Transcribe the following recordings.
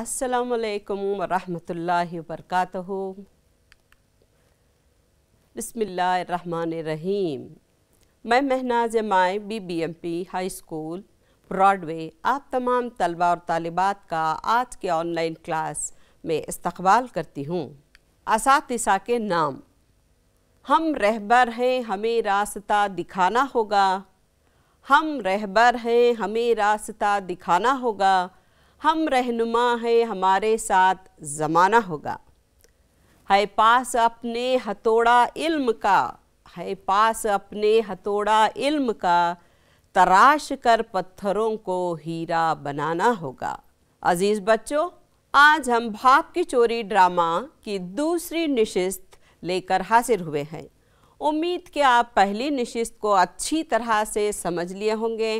असलकम वरहमल वरक बसमीम मैं महनाज माए B B M P high school Broadway आप तमाम तलबा और तलबात का आज के ऑनलाइन क्लास में इस्तबाल करती हूँ इस के नाम हम रहबर हैं हमें रास्ता दिखाना होगा हम रहबर हैं हमें रास्ता दिखाना होगा हम रहनुमा हैं हमारे साथ ज़माना होगा है पास अपने हथौड़ा इल्म का है पास अपने हथौड़ा इल्म का तराश कर पत्थरों को हीरा बनाना होगा अज़ीज़ बच्चों आज हम भाप की चोरी ड्रामा की दूसरी नशस्त लेकर हाजिर हुए हैं उम्मीद कि आप पहली नशस्त को अच्छी तरह से समझ लिए होंगे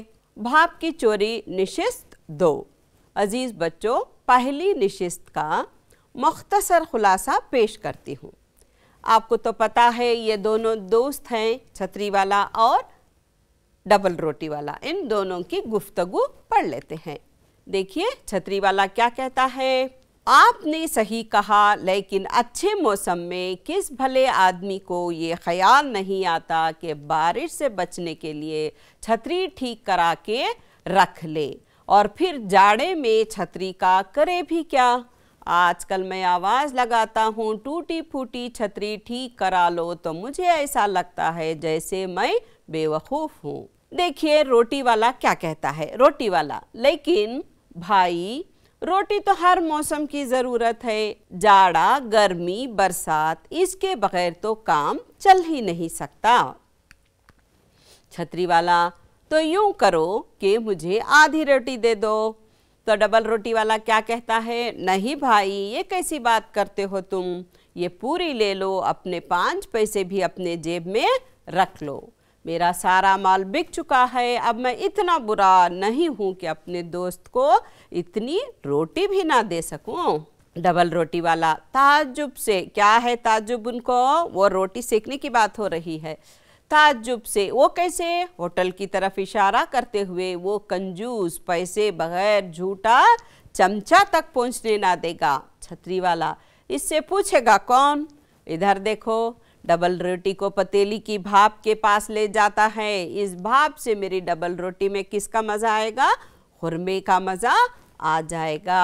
भाप की चोरी नशस्त दो अज़ीज़ बच्चों पहली नशस्त का मख्तसर ख़ुलासा पेश करती हूँ आपको तो पता है ये दोनों दोस्त हैं छतरी वाला और डबल रोटी वाला इन दोनों की गुफ्तगु पढ़ लेते हैं देखिए छतरी वाला क्या कहता है आपने सही कहा लेकिन अच्छे मौसम में किस भले आदमी को ये ख्याल नहीं आता कि बारिश से बचने के लिए छतरी ठीक करा के रख ले और फिर जाड़े में छतरी का करे भी क्या आजकल मैं आवाज़ लगाता हूँ टूटी फूटी छतरी ठीक करा लो तो मुझे ऐसा लगता है जैसे मैं बेवकूफ़ हूँ देखिए रोटी वाला क्या कहता है रोटी वाला लेकिन भाई रोटी तो हर मौसम की ज़रूरत है जाड़ा गर्मी बरसात इसके बगैर तो काम चल ही नहीं सकता छतरी वाला तो यूं करो कि मुझे आधी रोटी दे दो तो डबल रोटी वाला क्या कहता है नहीं भाई ये कैसी बात करते हो तुम ये पूरी ले लो अपने पाँच पैसे भी अपने जेब में रख लो मेरा सारा माल बिक चुका है अब मैं इतना बुरा नहीं हूँ कि अपने दोस्त को इतनी रोटी भी ना दे सकूँ डबल रोटी वाला ताजुब से क्या है ताजुब उनको वो रोटी सेकने की बात हो रही है ताजुब से वो कैसे होटल की तरफ इशारा करते हुए वो कंजूस पैसे बगैर झूठा चमचा तक पहुंचने ना देगा छतरी वाला इससे पूछेगा कौन इधर देखो डबल रोटी को पतीली की भाप के पास ले जाता है इस भाप से मेरी डबल रोटी में किसका मज़ा आएगा खुरमे का मज़ा आ जाएगा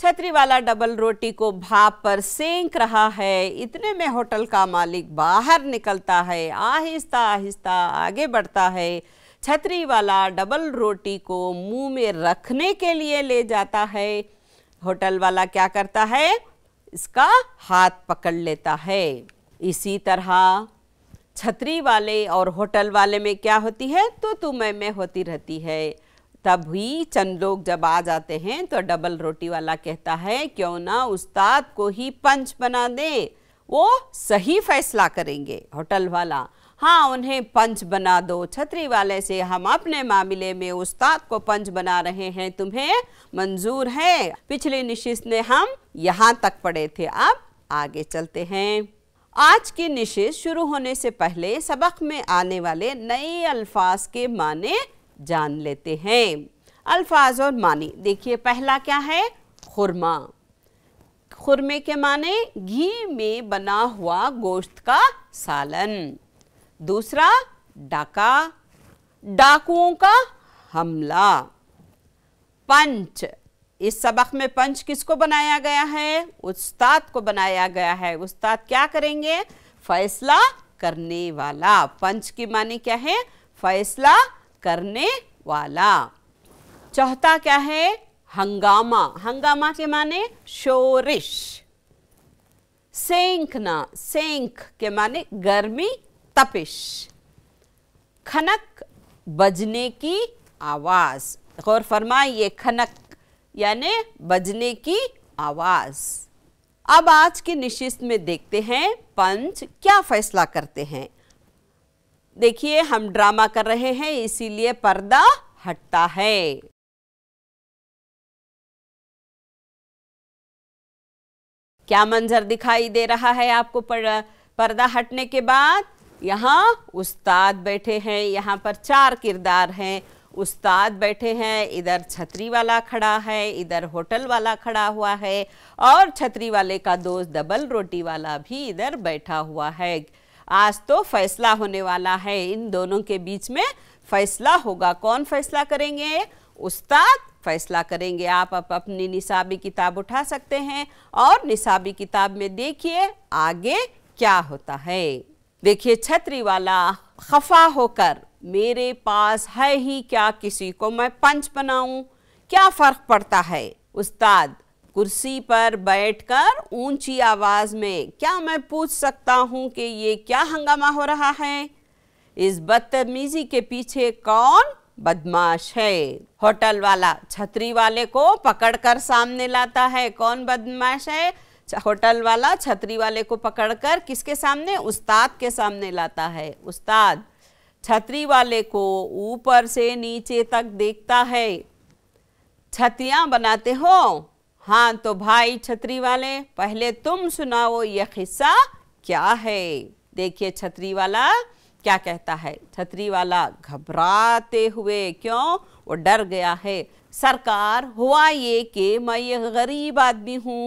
छतरी वाला डबल रोटी को भाप पर सेंक रहा है इतने में होटल का मालिक बाहर निकलता है आहिस्ता आहिस्ता आगे बढ़ता है छतरी वाला डबल रोटी को मुंह में रखने के लिए ले जाता है होटल वाला क्या करता है इसका हाथ पकड़ लेता है इसी तरह छतरी वाले और होटल वाले में क्या होती है तो तुम्हें में होती रहती है तभी चंद लोग जब आ जाते हैं तो डबल रोटी वाला कहता है क्यों ना उस्ताद को ही पंच बना दे वो सही फैसला करेंगे होटल वाला हाँ उन्हें पंच बना दो छतरी वाले से हम अपने मामले में उस्ताद को पंच बना रहे हैं तुम्हें मंजूर है पिछले निशिस्त में हम यहाँ तक पढ़े थे अब आगे चलते हैं आज की निशिस्त शुरू होने से पहले सबक में आने वाले नए अल्फाज के माने जान लेते हैं अल्फाज और मानी देखिए पहला क्या है खुरमा खुरमे के माने घी में बना हुआ गोश्त का सालन दूसरा डाका डाकुओं का हमला पंच इस सबक में पंच किसको बनाया गया है उस्ताद को बनाया गया है उस्ताद क्या करेंगे फैसला करने वाला पंच की माने क्या है फैसला करने वाला चौथा क्या है हंगामा हंगामा के माने शोरिश सेंकना सेंक के माने गर्मी तपिश खनक बजने की आवाज गौर फरमाइए खनक यानी बजने की आवाज अब आज की निशिस्त में देखते हैं पंच क्या फैसला करते हैं देखिए हम ड्रामा कर रहे हैं इसीलिए पर्दा हटता है क्या मंजर दिखाई दे रहा है आपको पर, पर्दा हटने के बाद यहाँ उस्ताद बैठे हैं यहाँ पर चार किरदार हैं उस्ताद बैठे हैं इधर छतरी वाला खड़ा है इधर होटल वाला खड़ा हुआ है और छतरी वाले का दोस्त डबल रोटी वाला भी इधर बैठा हुआ है आज तो फैसला होने वाला है इन दोनों के बीच में फैसला होगा कौन फैसला करेंगे उस्ताद फैसला करेंगे आप अप अपनी निसाबी किताब उठा सकते हैं और निसाबी किताब में देखिए आगे क्या होता है देखिए छतरी वाला खफा होकर मेरे पास है ही क्या किसी को मैं पंच बनाऊं क्या फर्क पड़ता है उस्ताद कुर्सी पर बैठकर ऊंची आवाज में क्या मैं पूछ सकता हूं कि ये क्या हंगामा हो रहा है इस बदतमीजी के पीछे कौन बदमाश है होटल वाला छतरी वाले को पकड़कर सामने लाता है कौन बदमाश है होटल वाला छतरी वाले को पकड़कर किसके सामने उस्ताद के सामने लाता है उस्ताद छतरी वाले को ऊपर से नीचे तक देखता है छतियां बनाते हो हाँ तो भाई छतरी वाले पहले तुम सुनाओ यह किस्सा क्या है देखिए छतरी वाला क्या कहता है छतरी वाला घबराते हुए क्यों वो डर गया है सरकार हुआ ये कि मैं ये गरीब आदमी हूँ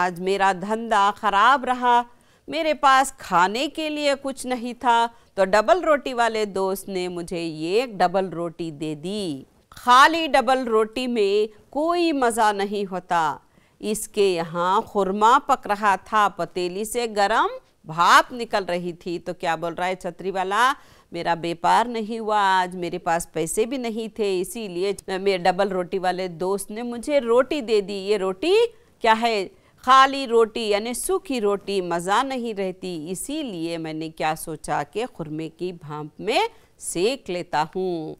आज मेरा धंधा खराब रहा मेरे पास खाने के लिए कुछ नहीं था तो डबल रोटी वाले दोस्त ने मुझे ये डबल रोटी दे दी खाली डबल रोटी में कोई मज़ा नहीं होता इसके यहाँ खुरमा पक रहा था पतीली से गरम भाप निकल रही थी तो क्या बोल रहा है छतरी वाला मेरा व्यापार नहीं हुआ आज मेरे पास पैसे भी नहीं थे इसीलिए मेरे डबल रोटी वाले दोस्त ने मुझे रोटी दे दी ये रोटी क्या है खाली रोटी यानी सूखी रोटी मज़ा नहीं रहती इसीलिए मैंने क्या सोचा कि खुरमे की भाप में सेक लेता हूँ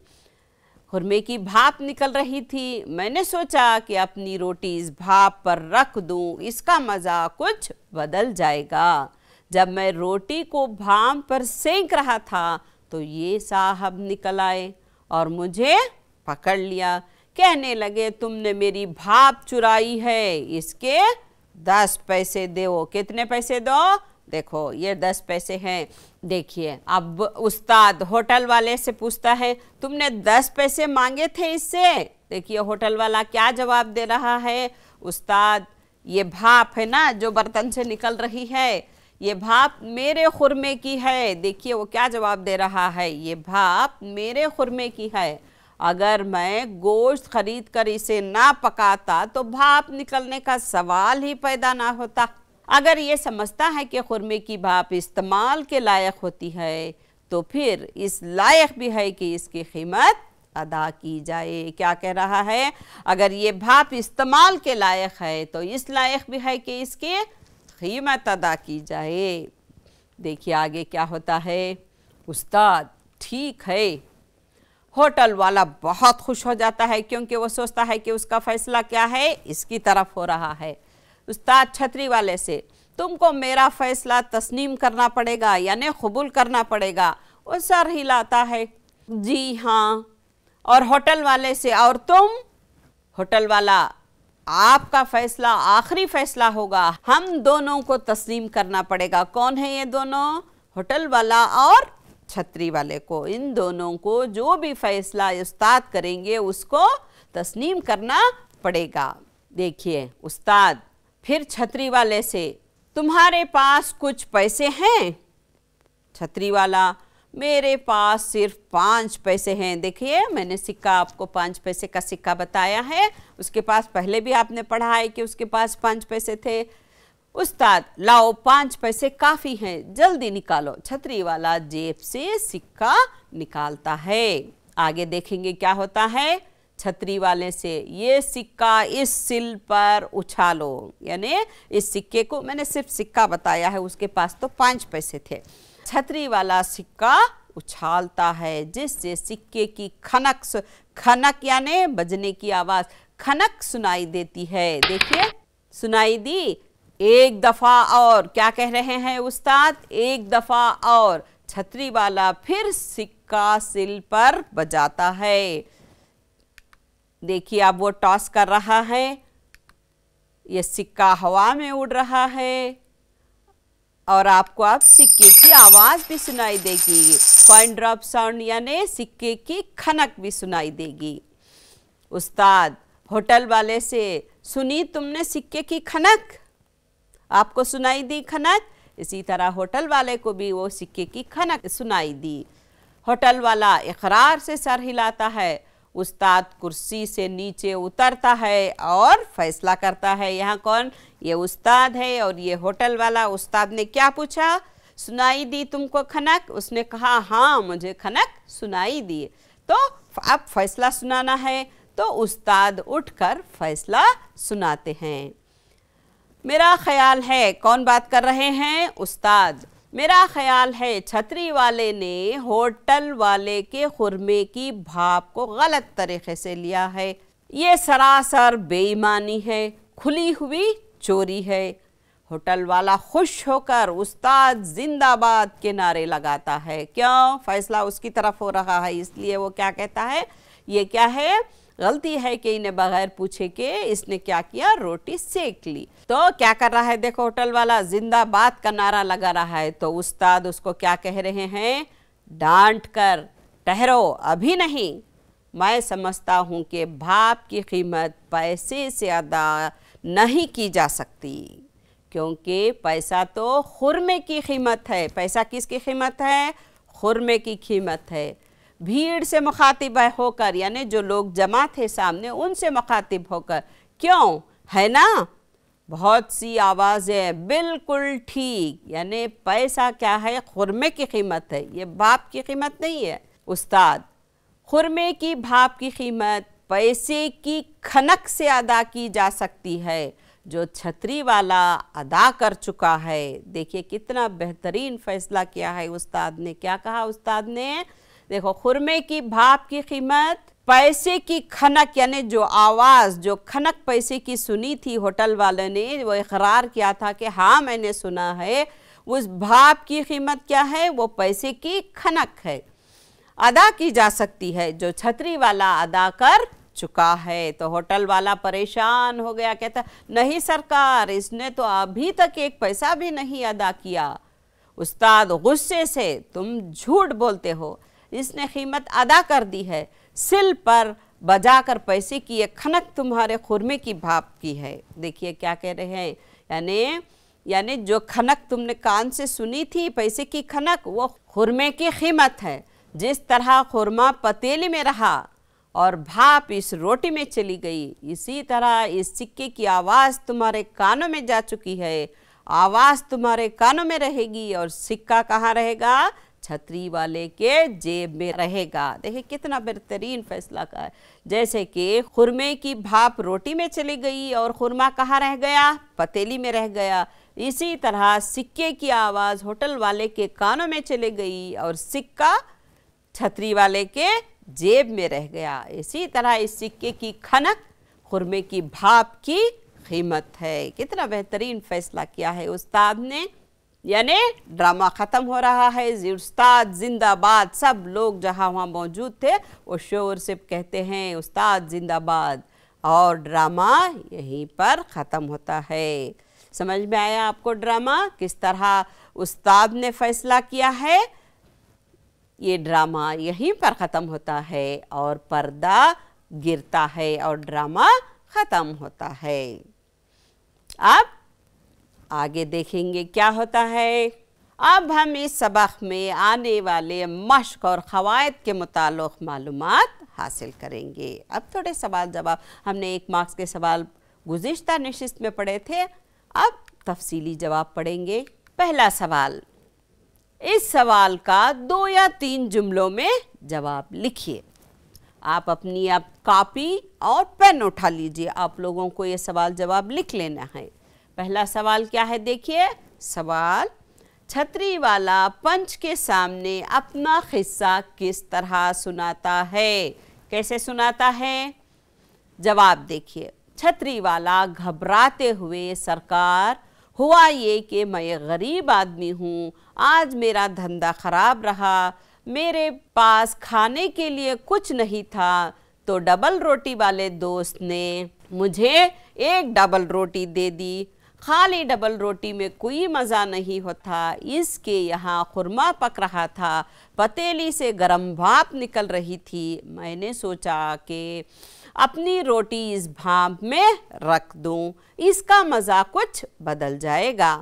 खुरमे की भाप निकल रही थी मैंने सोचा कि अपनी रोटी इस भाप पर रख दूं, इसका मज़ा कुछ बदल जाएगा जब मैं रोटी को भाप पर सेंक रहा था तो ये साहब निकल आए और मुझे पकड़ लिया कहने लगे तुमने मेरी भाप चुराई है इसके दस पैसे दो कितने पैसे दो देखो ये दस पैसे हैं देखिए अब उस्ताद होटल वाले से पूछता है तुमने दस पैसे मांगे थे इससे देखिए होटल वाला क्या जवाब दे रहा है उस्ताद ये भाप है ना जो बर्तन से निकल रही है ये भाप मेरे खुरमे की है देखिए वो क्या जवाब दे रहा है ये भाप मेरे खुरमे की है अगर मैं गोश्त खरीद कर इसे ना पकाता तो भाप निकलने का सवाल ही पैदा ना होता अगर ये समझता है कि खुरमे की भाप इस्तेमाल के लायक होती है तो फिर इस लायक भी है कि इसकी कीमत अदा की जाए क्या कह रहा है अगर ये भाप इस्तेमाल के लायक है तो इस लायक भी है कि इसकी कीमत अदा की जाए देखिए आगे क्या होता है उस्ताद ठीक है होटल वाला बहुत खुश हो जाता है क्योंकि वो सोचता है कि उसका फैसला क्या है इसकी तरफ हो रहा है उस्ताद छतरी वाले से तुमको मेरा फैसला तस्नीम करना पड़ेगा यानि कबूल करना पड़ेगा वो सर हिलाता है जी हाँ और होटल वाले से और तुम होटल वाला आपका फैसला आखिरी फैसला होगा हम दोनों को तस्लीम करना पड़ेगा कौन है ये दोनों होटल वाला और छतरी वाले को इन दोनों को जो भी फैसला उस्ताद करेंगे उसको तस्लीम करना पड़ेगा देखिए उस्ताद फिर छतरी वाले से तुम्हारे पास कुछ पैसे हैं छतरी वाला मेरे पास सिर्फ पाँच पैसे हैं देखिए मैंने सिक्का आपको पाँच पैसे का सिक्का बताया है उसके पास पहले भी आपने पढ़ा है कि उसके पास पाँच पैसे थे उस्ताद लाओ पाँच पैसे काफ़ी हैं जल्दी निकालो छतरी वाला जेब से सिक्का निकालता है आगे देखेंगे क्या होता है छतरी वाले से ये सिक्का इस सिल पर उछालो यानी इस सिक्के को मैंने सिर्फ सिक्का बताया है उसके पास तो पाँच पैसे थे छतरी वाला सिक्का उछालता है जिससे सिक्के की खनक खनक यानी बजने की आवाज़ खनक सुनाई देती है देखिए सुनाई दी एक दफ़ा और क्या कह रहे हैं उस्ताद एक दफ़ा और छतरी वाला फिर सिक्का सिल पर बजाता है देखिए अब वो टॉस कर रहा है ये सिक्का हवा में उड़ रहा है और आपको अब सिक्के की आवाज़ भी सुनाई देगी कॉइन ड्रॉप साउंड यानी सिक्के की खनक भी सुनाई देगी उस्ताद होटल वाले से सुनी तुमने सिक्के की खनक आपको सुनाई दी खनक इसी तरह होटल वाले को भी वो सिक्के की खनक सुनाई दी होटल वाला इकरार से सर हिलाता है उस्ताद कुर्सी से नीचे उतरता है और फैसला करता है यहाँ कौन ये उस्ताद है और ये होटल वाला उस्ताद ने क्या पूछा सुनाई दी तुमको खनक उसने कहा हाँ मुझे खनक सुनाई दी तो अब फैसला सुनाना है तो उस्ताद उठकर फैसला सुनाते हैं मेरा ख्याल है कौन बात कर रहे हैं उस्ताद मेरा ख्याल है छतरी वाले ने होटल वाले के खुरमे की भाप को गलत तरीके से लिया है ये सरासर बेईमानी है खुली हुई चोरी है होटल वाला खुश होकर उस्ताद जिंदाबाद के नारे लगाता है क्यों फैसला उसकी तरफ हो रहा है इसलिए वो क्या कहता है ये क्या है गलती है कि इन्हें बगैर पूछे के इसने क्या किया रोटी सेक ली तो क्या कर रहा है देखो होटल वाला जिंदाबाद का नारा लगा रहा है तो उस्ताद उसको क्या कह रहे हैं डांट कर ठहरो अभी नहीं मैं समझता हूँ कि भाप की कीमत पैसे से अदा नहीं की जा सकती क्योंकि पैसा तो खुरमे की कीमत है पैसा किसकी कीमत है खुरमे की कीमत है भीड़ से मुखातिब होकर यानी जो लोग जमा थे सामने उनसे मुखातिब होकर क्यों है ना बहुत सी आवाज़ें बिल्कुल ठीक यानी पैसा क्या है खुरमे की कीमत है ये भाप की कीमत नहीं है उस्ताद खुरमे की भाप की कीमत पैसे की खनक से अदा की जा सकती है जो छतरी वाला अदा कर चुका है देखिए कितना बेहतरीन फैसला किया है उस्ताद ने क्या कहा उस्ताद ने देखो खुरमे की भाप की कीमत पैसे की खनक यानी जो आवाज़ जो खनक पैसे की सुनी थी होटल वाले ने वो इकरार किया था कि हाँ मैंने सुना है उस भाप की कीमत क्या है वो पैसे की खनक है अदा की जा सकती है जो छतरी वाला अदा कर चुका है तो होटल वाला परेशान हो गया कहता नहीं सरकार इसने तो अभी तक एक पैसा भी नहीं अदा किया उस्ताद गुस्से से तुम झूठ बोलते हो इसने कीमत अदा कर दी है सिल पर बजा कर पैसे की ये खनक तुम्हारे खुरमे की भाप की है देखिए क्या कह रहे हैं यानी यानी जो खनक तुमने कान से सुनी थी पैसे की खनक वो खुरमे की कीमत है जिस तरह खुरमा पतीली में रहा और भाप इस रोटी में चली गई इसी तरह इस सिक्के की आवाज़ तुम्हारे कानों में जा चुकी है आवाज़ तुम्हारे कानों में रहेगी और सिक्का कहाँ रहेगा छतरी वाले के जेब में रहेगा देखिए कितना बेहतरीन फैसला का है जैसे कि खुरमे की भाप रोटी में चली गई और खुरमा कहाँ रह गया पतीली में रह गया इसी तरह सिक्के की आवाज़ होटल वाले के कानों में चली गई और सिक्का छतरी वाले के जेब में रह गया इसी तरह इस सिक्के की खनक खुरमे की भाप की कीमत है कितना बेहतरीन फैसला किया है उस्ताद ने यानी ड्रामा ख़त्म हो रहा है उस्ताद जिंदाबाद सब लोग जहाँ वहाँ मौजूद थे वो शोर से कहते हैं उस्ताद जिंदाबाद और ड्रामा यहीं पर ख़त्म होता है समझ में आया आपको ड्रामा किस तरह उस्ताद ने फैसला किया है ये ड्रामा यहीं पर ख़त्म होता है और पर्दा गिरता है और ड्रामा ख़त्म होता है अब आगे देखेंगे क्या होता है अब हम इस सबक में आने वाले मश्क और ख़वाद के मुतक मालूम हासिल करेंगे अब थोड़े सवाल जवाब हमने एक मार्क्स के सवाल गुज्त नशस्त में पढ़े थे अब तफसीली जवाब पढ़ेंगे पहला सवाल इस सवाल का दो या तीन जुमलों में जवाब लिखिए आप अपनी आप कापी और पेन उठा लीजिए आप लोगों को ये सवाल जवाब लिख लेना है पहला सवाल क्या है देखिए सवाल छतरी वाला पंच के सामने अपना किस्सा किस तरह सुनाता है कैसे सुनाता है जवाब देखिए छतरी वाला घबराते हुए सरकार हुआ ये कि मैं गरीब आदमी हूँ आज मेरा धंधा ख़राब रहा मेरे पास खाने के लिए कुछ नहीं था तो डबल रोटी वाले दोस्त ने मुझे एक डबल रोटी दे दी खाली डबल रोटी में कोई मज़ा नहीं होता इसके यहाँ खुरमा पक रहा था पतीली से गरम भाप निकल रही थी मैंने सोचा कि अपनी रोटी इस भाप में रख दूँ इसका मज़ा कुछ बदल जाएगा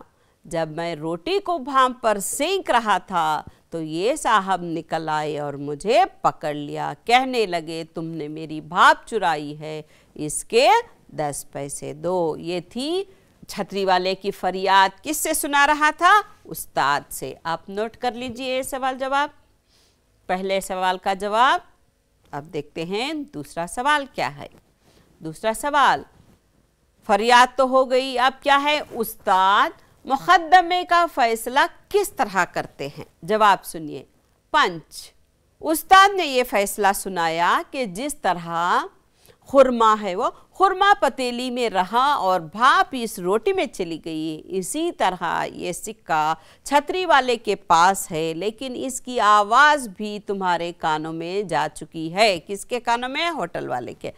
जब मैं रोटी को भाप पर सेंक रहा था तो ये साहब निकल आए और मुझे पकड़ लिया कहने लगे तुमने मेरी भाप चुराई है इसके दस पैसे दो ये थी छतरी वाले की फरियाद किससे सुना रहा था उस्ताद से आप नोट कर लीजिए सवाल जवाब पहले सवाल का जवाब अब देखते हैं दूसरा सवाल क्या है दूसरा सवाल फरियाद तो हो गई अब क्या है उस्ताद मुकदमे का फैसला किस तरह करते हैं जवाब सुनिए पंच उस्ताद ने ये फैसला सुनाया कि जिस तरह खुरमा है वो खुरमा पतीली में रहा और भाप इस रोटी में चली गई इसी तरह ये सिक्का छतरी वाले के पास है लेकिन इसकी आवाज़ भी तुम्हारे कानों में जा चुकी है किसके कानों में होटल वाले के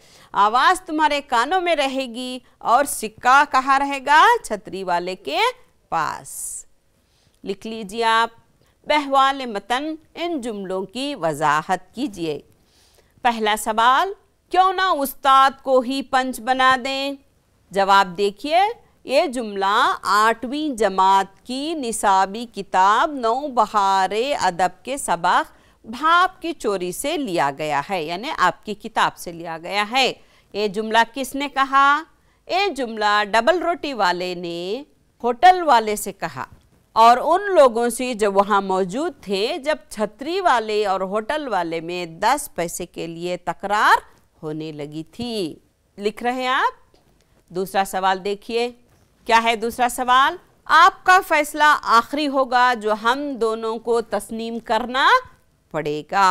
आवाज़ तुम्हारे कानों में रहेगी और सिक्का कहाँ रहेगा छतरी वाले के पास लिख लीजिए आप बहवाल मतन इन जुमलों की वजाहत कीजिए पहला सवाल क्यों ना उस्ताद को ही पंच बना दें जवाब देखिए ये जुमला आठवीं जमात की निसाबी किताब नौ बहार अदब के सबाक भाप की चोरी से लिया गया है यानी आपकी किताब से लिया गया है ये जुमला किसने कहा ये जुमला डबल रोटी वाले ने होटल वाले से कहा और उन लोगों से जो वहाँ मौजूद थे जब छतरी वाले और होटल वाले में दस पैसे के लिए तकरार होने लगी थी लिख रहे हैं आप दूसरा सवाल देखिए क्या है दूसरा सवाल आपका फैसला आखिरी होगा जो हम दोनों को तस्नीम करना पड़ेगा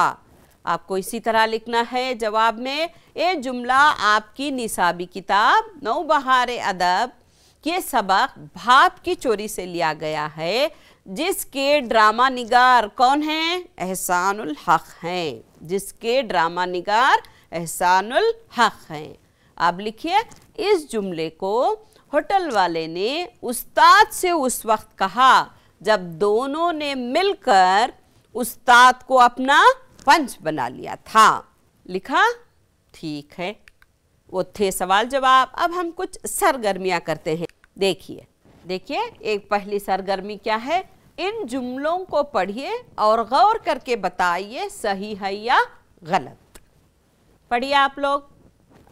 आपको इसी तरह लिखना है जवाब में ये जुमला आपकी निसाबी किताब नौ बहार अदब के सबक भाप की चोरी से लिया गया है जिसके ड्रामा निगार कौन हैं एहसानुल हक हैं जिसके ड्रामा निगार एहसानुल हक हैं आप लिखिए इस जुमले को होटल वाले ने उस्ताद से उस वक्त कहा जब दोनों ने मिलकर उस्ताद को अपना पंच बना लिया था लिखा ठीक है वो थे सवाल जवाब अब हम कुछ सरगर्मियां करते हैं देखिए देखिए एक पहली सरगर्मी क्या है इन जुमलों को पढ़िए और गौर करके बताइए सही है या गलत पढ़िए आप लोग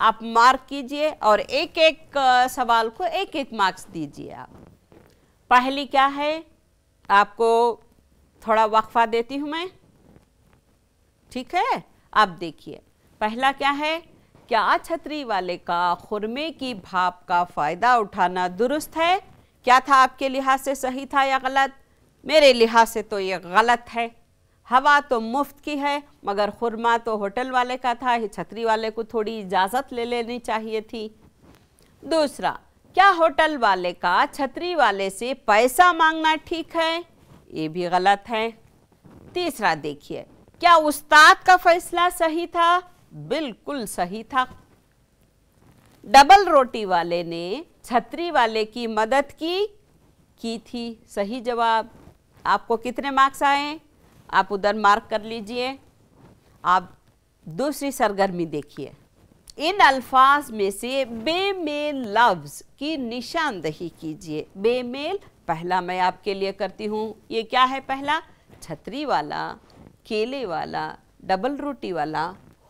आप मार्क कीजिए और एक एक सवाल को एक एक मार्क्स दीजिए आप पहली क्या है आपको थोड़ा वक्फा देती हूँ मैं ठीक है आप देखिए पहला क्या है क्या छतरी वाले का खुरमे की भाप का फ़ायदा उठाना दुरुस्त है क्या था आपके लिहाज से सही था या गलत मेरे लिहाज से तो ये गलत है हवा तो मुफ्त की है मगर खुरमा तो होटल वाले का था छतरी वाले को थोड़ी इजाज़त ले लेनी चाहिए थी दूसरा क्या होटल वाले का छतरी वाले से पैसा मांगना ठीक है ये भी गलत है तीसरा देखिए क्या उस्ताद का फैसला सही था बिल्कुल सही था डबल रोटी वाले ने छतरी वाले की मदद की की थी सही जवाब आपको कितने मार्क्स आए आप उधर मार्क कर लीजिए आप दूसरी सरगर्मी देखिए इन अल्फाज में से बेमेल लफ्ज़ की निशानदही कीजिए बेमेल पहला मैं आपके लिए करती हूँ ये क्या है पहला छतरी वाला केले वाला डबल रोटी वाला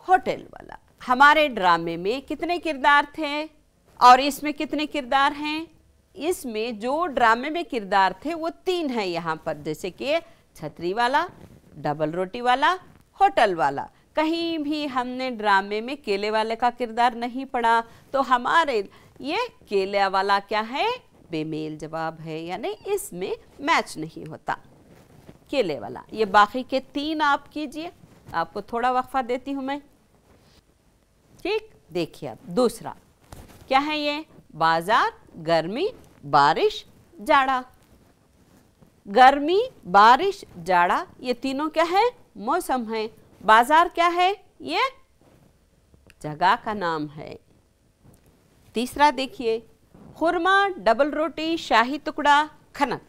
होटल वाला हमारे ड्रामे में कितने किरदार थे और इसमें कितने किरदार हैं इसमें जो ड्रामे में किरदार थे वो तीन हैं यहाँ पर जैसे कि छतरी वाला डबल रोटी वाला होटल वाला कहीं भी हमने ड्रामे में केले वाले का किरदार नहीं पढ़ा तो हमारे ये केले वाला क्या है बेमेल जवाब है यानी इसमें मैच नहीं होता केले वाला ये बाकी के तीन आप कीजिए आपको थोड़ा वक्फा देती हूँ मैं ठीक देखिए अब दूसरा क्या है ये बाजार गर्मी बारिश जाड़ा गर्मी बारिश जाड़ा ये तीनों क्या है मौसम है बाजार क्या है ये जगह का नाम है तीसरा देखिए खुरमा डबल रोटी शाही टुकड़ा खनक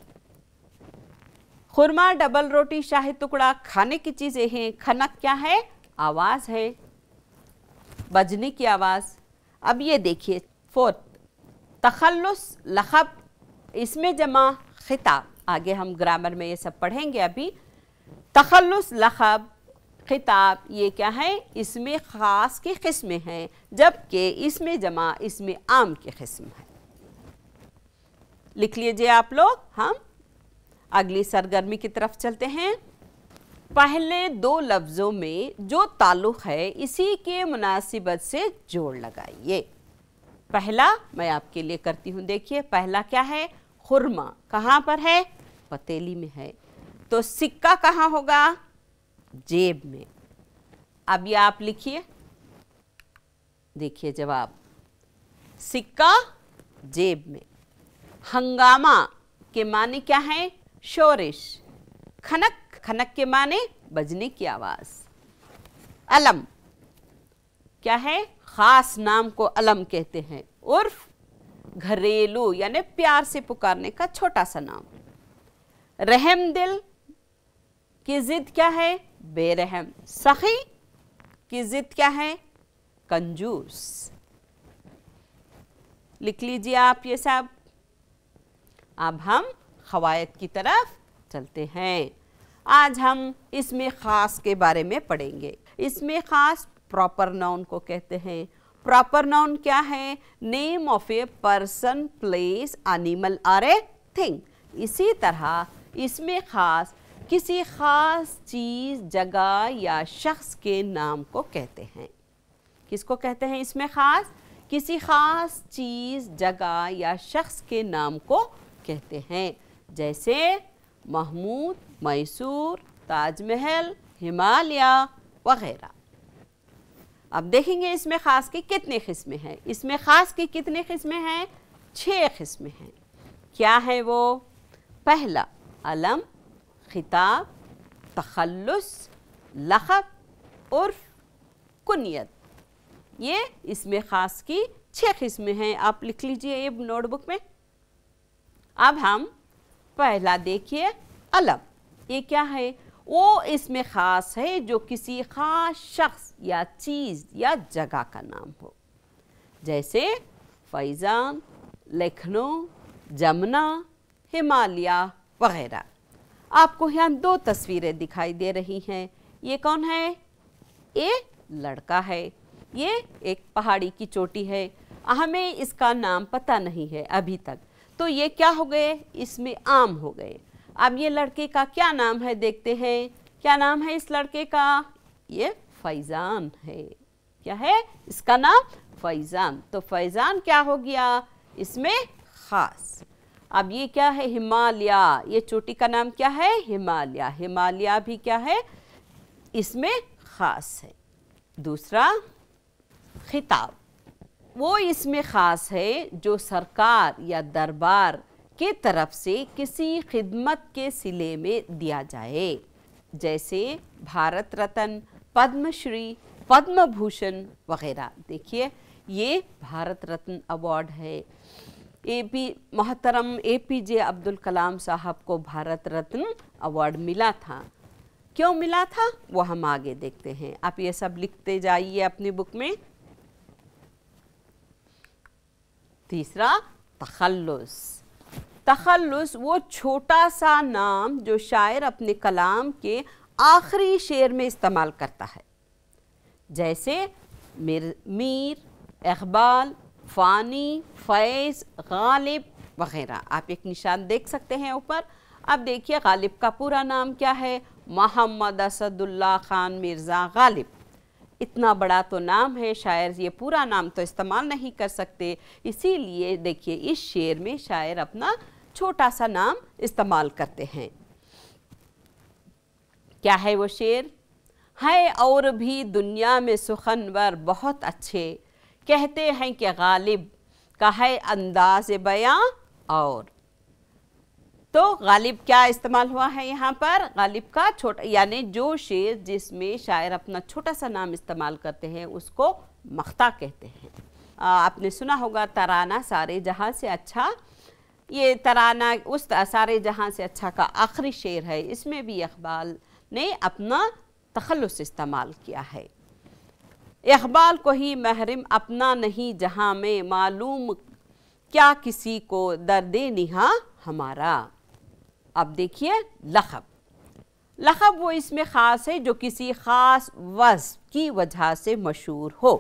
खुरमा डबल रोटी शाही टुकड़ा खाने की चीज़ें हैं खनक क्या है आवाज़ है बजने की आवाज़ अब ये देखिए फोर्थ तखलस लखब इसमें जमा खिताब आगे हम ग्रामर में ये सब पढ़ेंगे अभी तखलस लखब खिताब ये क्या है इसमें ख़ास की किस्में हैं जबकि इसमें जमा इसमें आम की किस्म है लिख लीजिए आप लोग हम अगली सरगर्मी की तरफ चलते हैं पहले दो लफ्ज़ों में जो ताल्लुक़ है इसी के मुनासिबत से जोड़ लगाइए पहला मैं आपके लिए करती हूँ देखिए पहला क्या है खुरमा कहाँ पर है पतेली में है तो सिक्का कहाँ होगा जेब में अब ये आप लिखिए देखिए जवाब सिक्का जेब में हंगामा के माने क्या है शोरिश खनक खनक के माने बजने की आवाज़ अलम क्या है ख़ास नाम को अलम कहते हैं उर्फ घरेलू यानी प्यार से पुकारने का छोटा सा नाम रहम दिल की ज़िद क्या है बेरहम सखी की ज़िद क्या है कंजूस लिख लीजिए आप ये सब अब हम खवायद की तरफ चलते हैं आज हम इसमें ख़ास के बारे में पढ़ेंगे इसमें ख़ास प्रॉपर नाउन को कहते हैं प्रॉपर नाउन क्या है name of a person place animal or a thing इसी तरह इसमें ख़ास किसी ख़ास चीज़ जगह या शख्स के नाम को कहते हैं किसको कहते हैं इसमें ख़ास किसी ख़ास चीज़ जगह या शख्स के नाम को कहते हैं जैसे महमूद मैसूर ताजमहल हिमालय वगैरह अब देखेंगे इसमें ख़ास की कितने किस्में हैं इसमें ख़ास की कितने किस्में हैं छः किस्में हैं क्या है वो पहला अलम खिताब तखलस लखब उर्फ कुत ये इसमें ख़ास की छः किस्में हैं आप लिख लीजिए ये नोटबुक में अब हम पहला देखिए अलम ये क्या है वो इसमें ख़ास है जो किसी ख़ास शख्स या चीज़ या जगह का नाम हो जैसे फैज़ान लखनऊ जमुना हिमालिया वगैरह आपको यहाँ दो तस्वीरें दिखाई दे रही हैं ये कौन है ये लड़का है ये एक पहाड़ी की चोटी है हमें इसका नाम पता नहीं है अभी तक तो ये क्या हो गए इसमें आम हो गए अब ये लड़के का क्या नाम है देखते हैं क्या नाम है इस लड़के का ये फैज़ान है क्या है इसका नाम फैज़ान तो फैज़ान क्या हो गया इसमें ख़ास अब ये क्या है हिमालय ये चोटी का नाम क्या है हिमालय हिमालय भी क्या है इसमें ख़ास है दूसरा खिताब वो इसमें ख़ास है जो सरकार या दरबार के तरफ से किसी खिदमत के सिले में दिया जाए जैसे भारत रत्न पद्मश्री पद्म भूषण वगैरह देखिए ये भारत रत्न अवार्ड है ए पी मोहतरम ए पी जे अब्दुल कलाम साहब को भारत रत्न अवार्ड मिला था क्यों मिला था वो हम आगे देखते हैं आप ये सब लिखते जाइए अपनी बुक में तीसरा तखल्लुस तखल्लुस वो छोटा सा नाम जो शायर अपने कलाम के आखिरी शेर में इस्तेमाल करता है जैसे मीर मीर इकबाल फ़ानी फैज़ गालिब वगैरह आप एक निशान देख सकते हैं ऊपर अब देखिए गालिब का पूरा नाम क्या है मोहम्मद असदुल्ला ख़ान मिर्ज़ा गालिब इतना बड़ा तो नाम है शायर ये पूरा नाम तो इस्तेमाल नहीं कर सकते इसीलिए देखिए इस शेर में शायर अपना छोटा सा नाम इस्तेमाल करते हैं क्या है वो शेर है और भी दुनिया में सुखनवर बहुत अच्छे कहते हैं कि गालिब का है अंदाज बयां और तो गालिब क्या इस्तेमाल हुआ है यहाँ पर गालिब का छोटा यानी जो शेर जिसमें शायर अपना छोटा सा नाम इस्तेमाल करते हैं उसको मख्ता कहते हैं आपने सुना होगा तराना सारे जहाँ से अच्छा ये तराना उस सारे जहाँ से अच्छा का आखिरी शेर है इसमें भी अखबाल ने अपना तखलस इस्तेमाल किया है इकबाल को ही महरम अपना नहीं जहाँ में मालूम क्या किसी को दर्द निहा हमारा अब देखिए लखब लखब वो इसमें ख़ास है जो किसी ख़ास वस्फ की वजह से मशहूर हो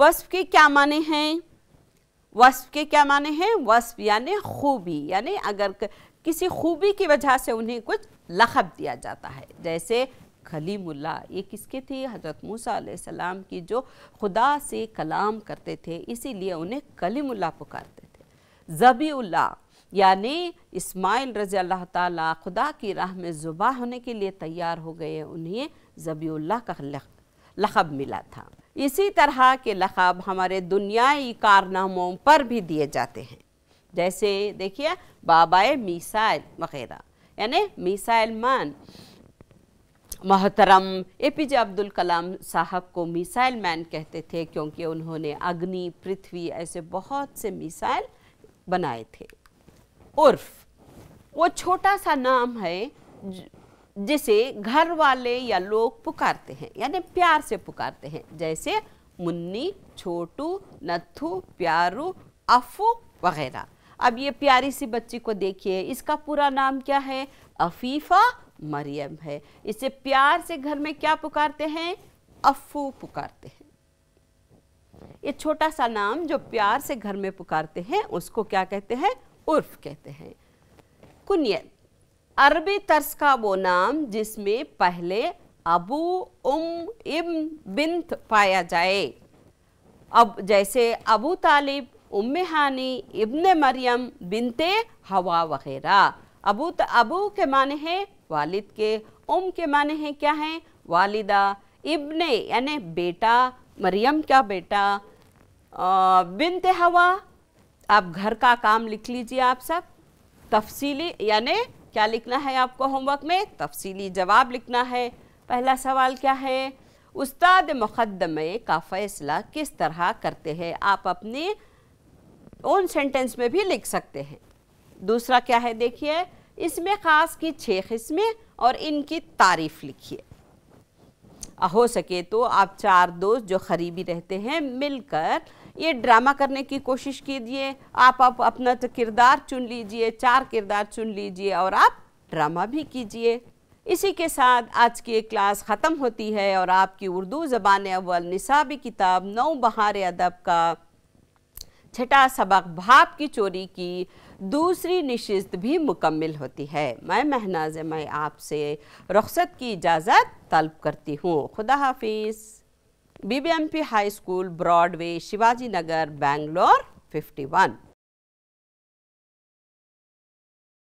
वस्फ के क्या माने हैं वस्फ के क्या माने हैं वस्फ यानि खूबी यानि अगर किसी खूबी की वजह से उन्हें कुछ लखब दिया जाता है जैसे खलीमुल्ला ये किसके थे हज़रत मूसा सलाम की जो खुदा से कलाम करते थे इसीलिए उन्हें कलीमुल्ला पुकारते थे जबीउल्ला यानी इस्माइल रज़ी अल्लाह ताला खुदा की राह में जुबा होने के लिए तैयार हो गए उन्हें जबीउल्ला का लखब मिला था इसी तरह के लखब हमारे दुनियाई कारनामों पर भी दिए जाते हैं जैसे देखिए बाबाए मीसाइल वगैरह यानी मिसाइल मान मोहतरम ए पी जे अब्दुल कलाम साहब को मिसाइल मैन कहते थे क्योंकि उन्होंने अग्नि पृथ्वी ऐसे बहुत से मिसाइल बनाए थे उर्फ वो छोटा सा नाम है जिसे घर वाले या लोग पुकारते हैं यानी प्यार से पुकारते हैं जैसे मुन्नी छोटू नथू प्यारू अफू वगैरह अब ये प्यारी सी बच्ची को देखिए इसका पूरा नाम क्या है अफीफा मरियम है इसे प्यार से घर में क्या पुकारते हैं अफू पुकारते हैं ये छोटा सा नाम जो प्यार से घर में पुकारते हैं उसको क्या कहते हैं उर्फ कहते हैं कुनियत अरबी तर्स का वो नाम जिसमें पहले अबू उम इम बिंत पाया जाए अब जैसे अबू तालिब उम हानि इब्न मरियम बिनते हवा वगैरह अबू अबू के माने हैं वालिद के उम के माने हैं क्या हैं वालिदा इब्ने यानि बेटा मरियम का बेटा बिनत हवा आप घर का काम लिख लीजिए आप सब तफसीली यानि क्या लिखना है आपको होमवर्क में तफसीली जवाब लिखना है पहला सवाल क्या है उस्ताद मुकदमे का फ़ैसला किस तरह करते हैं आप अपने ओन सेंटेंस में भी लिख सकते हैं दूसरा क्या है देखिए इसमें ख़ास की छः किस्में और इनकी तारीफ़ लिखिए हो सके तो आप चार दोस्त जो करीबी रहते हैं मिलकर ये ड्रामा करने की कोशिश कीजिए आप आप अपना तो किरदार चुन लीजिए चार किरदार चुन लीजिए और आप ड्रामा भी कीजिए इसी के साथ आज की क्लास ख़त्म होती है और आपकी उर्दू ज़बान अव्वल निसाबी किताब नौ बहार अदब का छठा सबक भाप की चोरी की दूसरी नशस्त भी मुकम्मल होती है मैं महनाज मैं आपसे रुख्सत की इजाज़त तलब करती हूँ खुदा हाफिज़ B B M P high school Broadway Shivaji Nagar Bangalore 51